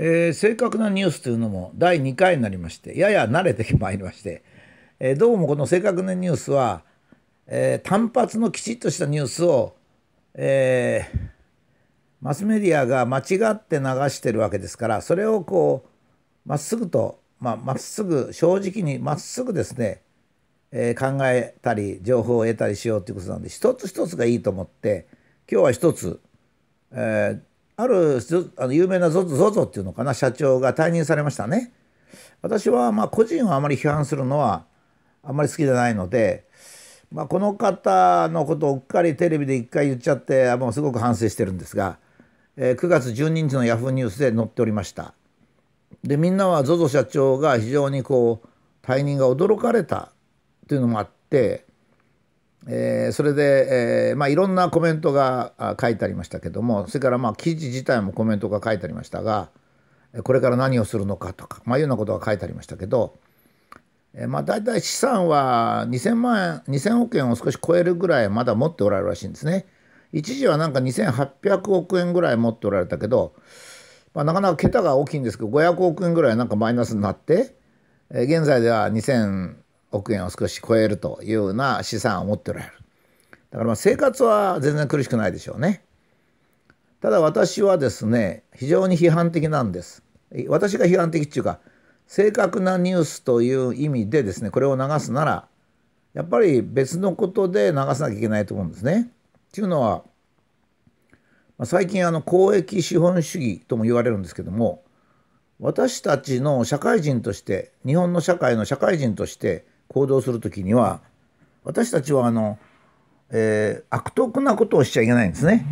えー、正確なニュースというのも第2回になりましてやや慣れてまいりまして、えー、どうもこの正確なニュースは、えー、単発のきちっとしたニュースを、えマスメディアが間違って流してるわけですからそれをこうまっすぐとまあ、っすぐ正直にまっすぐですね、え考えたり情報を得たりしようということなんで一つ一つがいいと思って今日は一つ、えー、あるあの有名な ZOZO っていうのかな社長が退任されましたね。私はまあ個人をあまり批判するのはあんまり好きじゃないので、まあ、この方のことをうっかりテレビで一回言っちゃってもうすごく反省してるんですが、えー、9月12日のヤフーニュースで載っておりました。でみんなは ZOZO 社長が非常にこう退任が驚かれたというのもあってえー、それで、えーまあ、いろんなコメントが書いてありましたけどもそれからまあ記事自体もコメントが書いてありましたがこれから何をするのかとか、まあ、いうようなことが書いてありましたけど、えーまあ、大体資産は2,000万円2,000億円を少し超えるぐらいまだ持っておられるらしいんですね。一時はなんか2800億円ぐらい持っておられたけど、まあ、なかなか桁が大きいんですけど500億円ぐらいなんかマイナスになって、えー、現在では2 0億円を少し超えるというような資産を持っておられるだからまあ生活は全然苦しくないでしょうねただ私はですね非常に批判的なんです私が批判的っていうか正確なニュースという意味でですねこれを流すならやっぱり別のことで流さなきゃいけないと思うんですね。っていうのは最近あの公益資本主義とも言われるんですけども私たちの社会人として日本の社会の社会人として行動する時には私たちはあの、えー、悪徳なことをしちゃいけないんですね。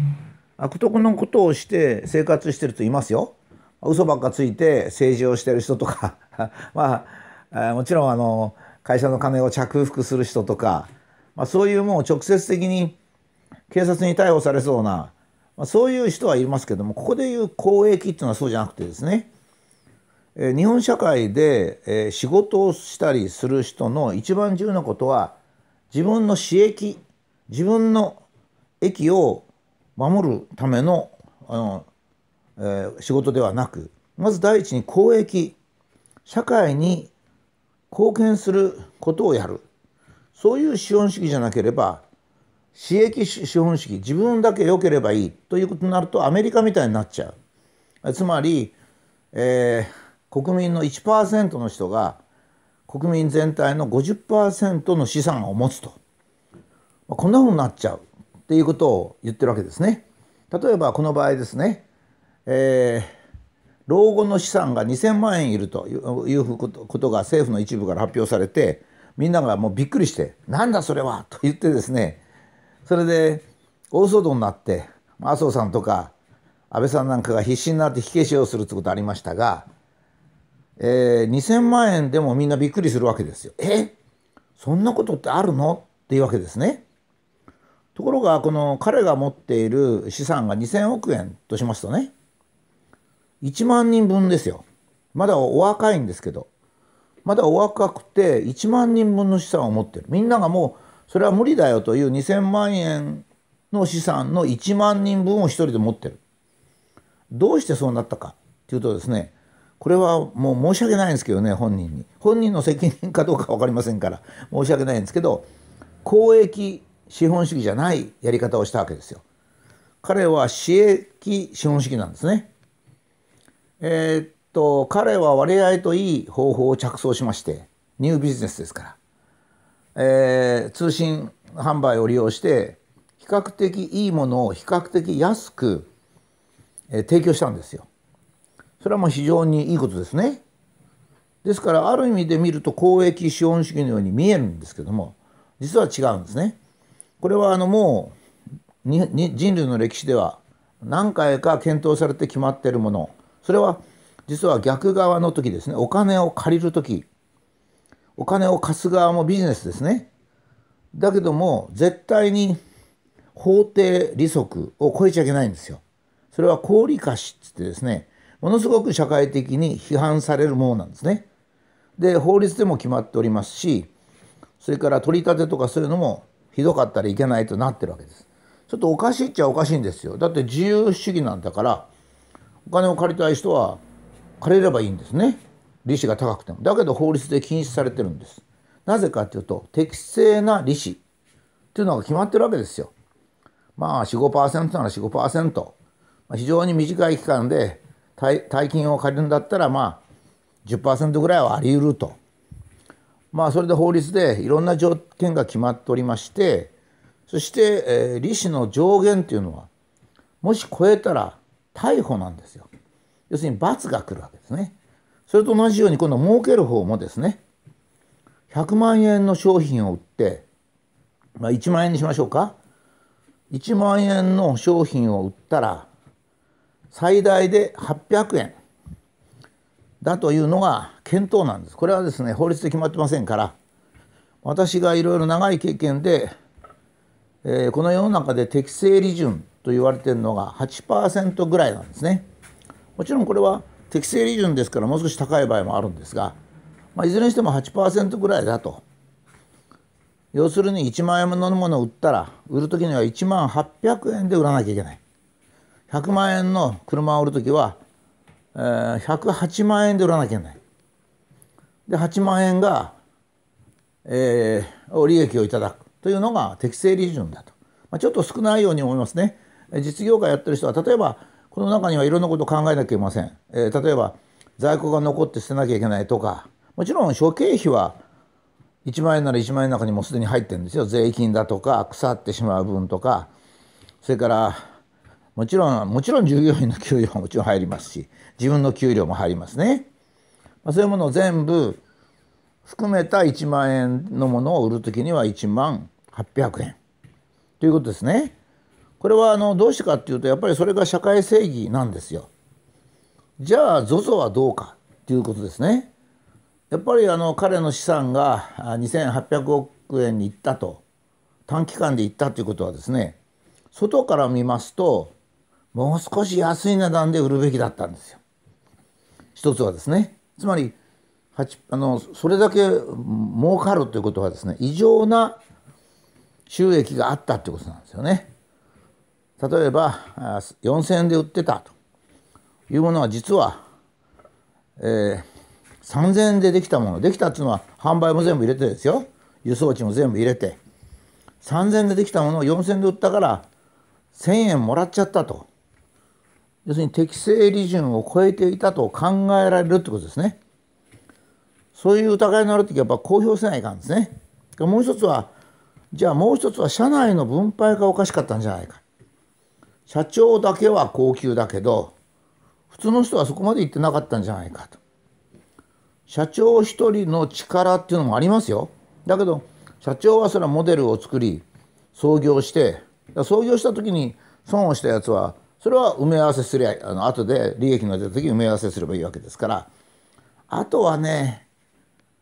悪徳のことをして生活してる人いますよ。嘘ばっかついて政治をしてる人とか まあ、もちろんあの会社の金を着服する人とか、まあ、そういうもう直接的に警察に逮捕されそうな、まあ、そういう人はいますけどもここでいう公益っていうのはそうじゃなくてですね日本社会で仕事をしたりする人の一番重要なことは自分の私益自分の益を守るためのあの、えー、仕事ではなくまず第一に公益社会に貢献することをやるそういう資本主義じゃなければ私益資本主義自分だけ良ければいいということになるとアメリカみたいになっちゃう。つまり、えー国民の1%の人が国民全体の50%の資産を持つと、まあ、こんなふうになっちゃうっていうことを言ってるわけですね。例えばこの場合ですね、えー、老後の資産が2,000万円いるということが政府の一部から発表されてみんながもうびっくりして「なんだそれは!」と言ってですねそれで大騒動になって麻生さんとか安倍さんなんかが必死になって火消しをするってことありましたがえー、2000万円でもみんなびっくりするわけですよ。えそんなことってあるのっていうわけですね。ところがこの彼が持っている資産が2,000億円としますとね1万人分ですよ。まだお若いんですけどまだお若くて1万人分の資産を持ってるみんながもうそれは無理だよという2,000万円の資産の1万人分を一人で持ってる。どうしてそうなったかっていうとですねこれはもう申し訳ないんですけどね本人に本人の責任かどうか分かりませんから申し訳ないんですけど公益資本主義じゃないやり方をしたわけですよ。彼は私益資本主義なんですね。えー、っと彼は割合といい方法を着想しましてニュービジネスですから、えー、通信販売を利用して比較的いいものを比較的安く、えー、提供したんですよ。それはもう非常にいいことですね。ですからある意味で見ると公益資本主義のように見えるんですけども実は違うんですね。これはあのもう人類の歴史では何回か検討されて決まっているものそれは実は逆側の時ですねお金を借りる時お金を貸す側もビジネスですね。だけども絶対に法定利息を超えちゃいけないんですよ。それは高利貸しっ言ってですねものすごく社会的に批判されるものなんですね。で法律でも決まっておりますしそれから取り立てとかそういうのもひどかったらいけないとなってるわけです。ちょっとおかしいっちゃおかしいんですよ。だって自由主義なんだからお金を借りたい人は借りればいいんですね。利子が高くても。だけど法律で禁止されてるんです。なぜかっていうと適正な利子っていうのが決まってるわけですよ。まあ4、5%なら4、5%。非常に短い期間で大金を借りるんだったらまあ10%ぐらいはあり得ると。まあ、それで法律でいろんな条件が決まっておりましてそして、えー、利子の上限というのはもし超えたら逮捕なんですよ。要するに罰が来るわけですね。それと同じように今度儲ける方もですね100万円の商品を売って、まあ、1万円にしましょうか1万円の商品を売ったら最大で800円だというのが検討なんです。これはですね法律で決まってませんから私がいろいろ長い経験で、えー、この世の中で適正利潤と言われてるのが8%ぐらいなんですね。もちろんこれは適正利潤ですからもう少し高い場合もあるんですが、まあ、いずれにしても8%ぐらいだと要するに1万円ものものを売ったら売る時には1万800円で売らなきゃいけない100万円の車を売る時は、えー、108万円で売らなきゃいけない。で8万円が、えー、利益をいただくというのが適正利潤だと、まあ、ちょっと少ないように思いますね。実業界やってる人は例えばこの中にはいろんなことを考えなきゃいけません。えー、例えば在庫が残って捨てなきゃいけないとかもちろん諸経費は1万円なら1万円の中にもすでに入ってるんですよ税金だとか腐ってしまう分とかそれからもちろん、もちろん従業員の給料も もちろん入りますし、自分の給料も入りますね。まあ、そういうものを全部含めた1万円のものを売るときには1万800円ということですね。これはあのどうしてかっていうとやっぱりそれが社会正義なんですよ。じゃあ ZOZO はどうかっていうことですね。やっぱりあの彼の資産が2800億円にいったと短期間でいったということはですね外から見ますともう少し安い値段で売るべきだったんですよ。一つはですねつまりあのそれだけ儲かるということはですね異常な収益があったってことなんですよね。例えば4,000円で売ってたというものは実は、えー、3,000円でできたものできたっていうのは販売も全部入れてですよ輸送値も全部入れて3,000円でできたものを4,000円で売ったから1,000円もらっちゃったと要するに適正利順を超えていたと考えられるってことですねそういう疑いのある時はやっぱ公表せないかんですねもう一つはじゃあもう一つは社内の分配がおかしかったんじゃないか社長だけは高級だけど普通の人はそこまで行ってなかったんじゃないかと社長一人の力っていうのもありますよだけど社長はそれはモデルを作り創業して創業した時に損をしたやつはそれは埋め合わせすりゃあの後で利益が出た時埋め合わせすればいいわけですからあとはね、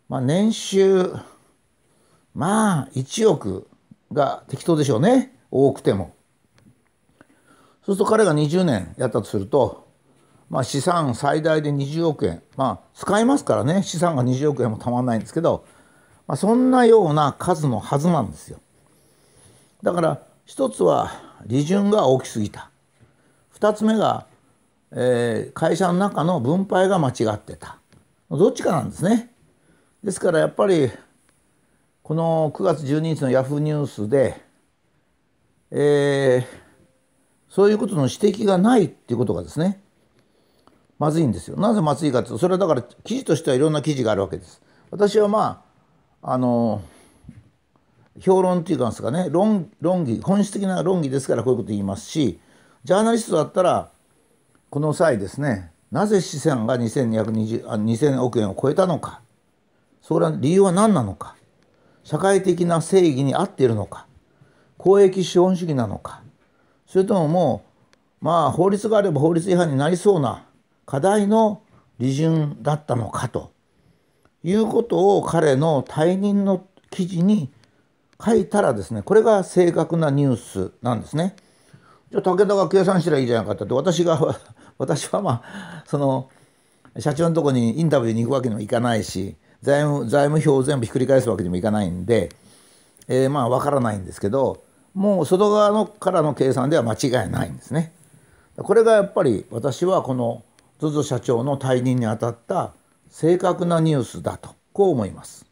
まあ、年収まあ1億が適当でしょうね多くても。そうすると彼が20年やったとすると、まあ、資産最大で20億円まあ使えますからね資産が20億円もたまんないんですけど、まあ、そんなような数のはずなんですよ。だから一つは利潤が大きすぎた2つ目が、えー、会社の中の分配が間違ってたどっちかなんですねですからやっぱりこの9月12日のヤフーニュースで、えー、そういうことの指摘がないっていうことがですねまずいんですよなぜまずいかというとそれはだから記事としてはいろんな記事があるわけです私はまああの評論っていうかですかね論論議本質的な論議ですからこういうこと言いますしジャーナリストだったらこの際ですねなぜ資産が2220あ2000億円を超えたのかそれは理由は何なのか社会的な正義に合っているのか公益資本主義なのかそれとももうまあ法律があれば法律違反になりそうな課題の利潤だったのかということを彼の退任の記事に書いたらですねこれが正確なニュースなんですね。じゃあ武田が計算したらいいじゃなかったって私が 私はまあその社長のとこにインタビューに行くわけにもいかないし財務財務表を全部ひっくり返すわけにもいかないんで、えー、まあ分からないんですけどもう外側のからの計算では間違いないんですね。これがやっぱり私はこの ZOZO 社長の退任にあたった正確なニュースだとこう思います。